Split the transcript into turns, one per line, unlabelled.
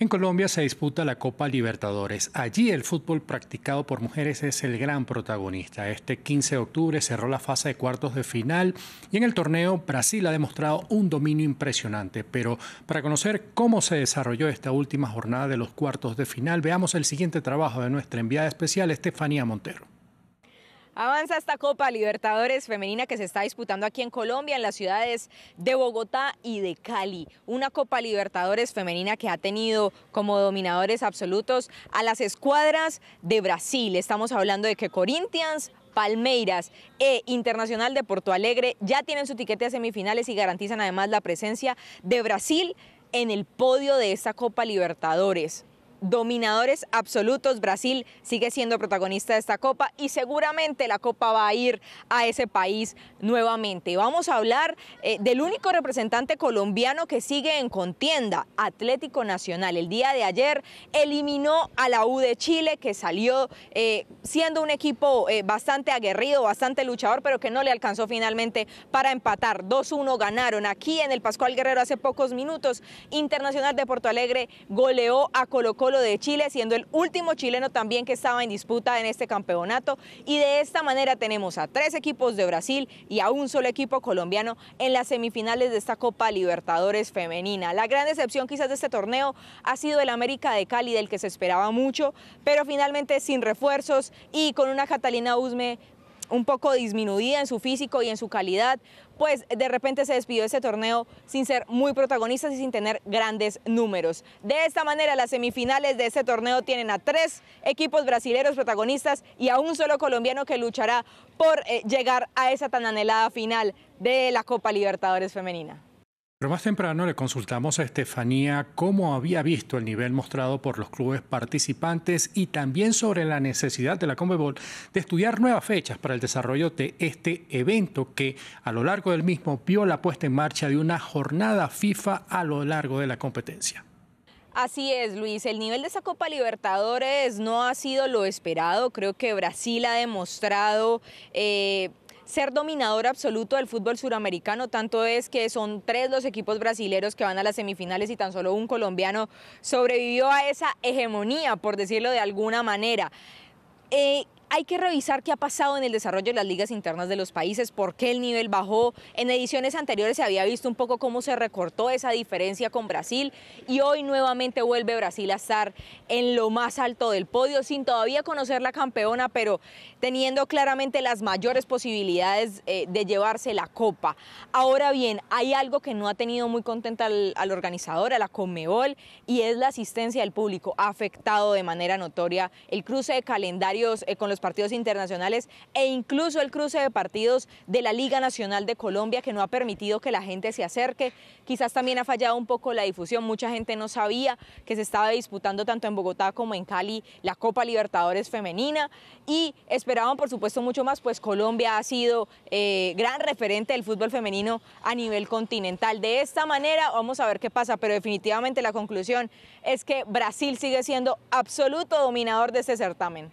En Colombia se disputa la Copa Libertadores. Allí el fútbol practicado por mujeres es el gran protagonista. Este 15 de octubre cerró la fase de cuartos de final y en el torneo Brasil ha demostrado un dominio impresionante. Pero para conocer cómo se desarrolló esta última jornada de los cuartos de final, veamos el siguiente trabajo de nuestra enviada especial, Estefanía Montero.
Avanza esta Copa Libertadores femenina que se está disputando aquí en Colombia, en las ciudades de Bogotá y de Cali. Una Copa Libertadores femenina que ha tenido como dominadores absolutos a las escuadras de Brasil. Estamos hablando de que Corinthians, Palmeiras e Internacional de Porto Alegre ya tienen su tiquete a semifinales y garantizan además la presencia de Brasil en el podio de esta Copa Libertadores dominadores absolutos. Brasil sigue siendo protagonista de esta Copa y seguramente la Copa va a ir a ese país nuevamente. Vamos a hablar eh, del único representante colombiano que sigue en contienda, Atlético Nacional. El día de ayer eliminó a la U de Chile, que salió eh, siendo un equipo eh, bastante aguerrido, bastante luchador, pero que no le alcanzó finalmente para empatar. 2-1 ganaron aquí en el Pascual Guerrero hace pocos minutos. Internacional de Porto Alegre goleó a Colo de Chile, siendo el último chileno también que estaba en disputa en este campeonato. Y de esta manera tenemos a tres equipos de Brasil y a un solo equipo colombiano en las semifinales de esta Copa Libertadores femenina. La gran decepción quizás de este torneo ha sido el América de Cali, del que se esperaba mucho, pero finalmente sin refuerzos y con una Catalina Usme un poco disminuida en su físico y en su calidad, pues de repente se despidió de ese torneo sin ser muy protagonista y sin tener grandes números. De esta manera, las semifinales de este torneo tienen a tres equipos brasileños protagonistas y a un solo colombiano que luchará por eh, llegar a esa tan anhelada final de la Copa Libertadores Femenina.
Pero más temprano le consultamos a Estefanía cómo había visto el nivel mostrado por los clubes participantes y también sobre la necesidad de la Conmebol de estudiar nuevas fechas para el desarrollo de este evento que a lo largo del mismo vio la puesta en marcha de una jornada FIFA a lo largo de la competencia.
Así es, Luis. El nivel de esa Copa Libertadores no ha sido lo esperado. Creo que Brasil ha demostrado eh, ser dominador absoluto del fútbol suramericano, tanto es que son tres los equipos brasileños que van a las semifinales y tan solo un colombiano sobrevivió a esa hegemonía, por decirlo de alguna manera. Eh, hay que revisar qué ha pasado en el desarrollo de las ligas internas de los países, por qué el nivel bajó. En ediciones anteriores se había visto un poco cómo se recortó esa diferencia con Brasil y hoy nuevamente vuelve Brasil a estar en lo más alto del podio sin todavía conocer la campeona, pero teniendo claramente las mayores posibilidades eh, de llevarse la copa. Ahora bien, hay algo que no ha tenido muy contenta al, organizador, a la Conmebol, y es la asistencia del público, ha afectado de manera notoria el cruce de calendarios eh, con los partidos internacionales e incluso el cruce de partidos de la Liga Nacional de Colombia que no ha permitido que la gente se acerque. Quizás también ha fallado un poco la difusión. Mucha gente no sabía que se estaba disputando tanto en Bogotá como en Cali la Copa Libertadores femenina y esperaban por supuesto mucho más, pues Colombia ha sido eh, gran referente del fútbol femenino a nivel continental. De esta manera vamos a ver qué pasa, pero definitivamente la conclusión es que Brasil sigue siendo absoluto dominador de este certamen.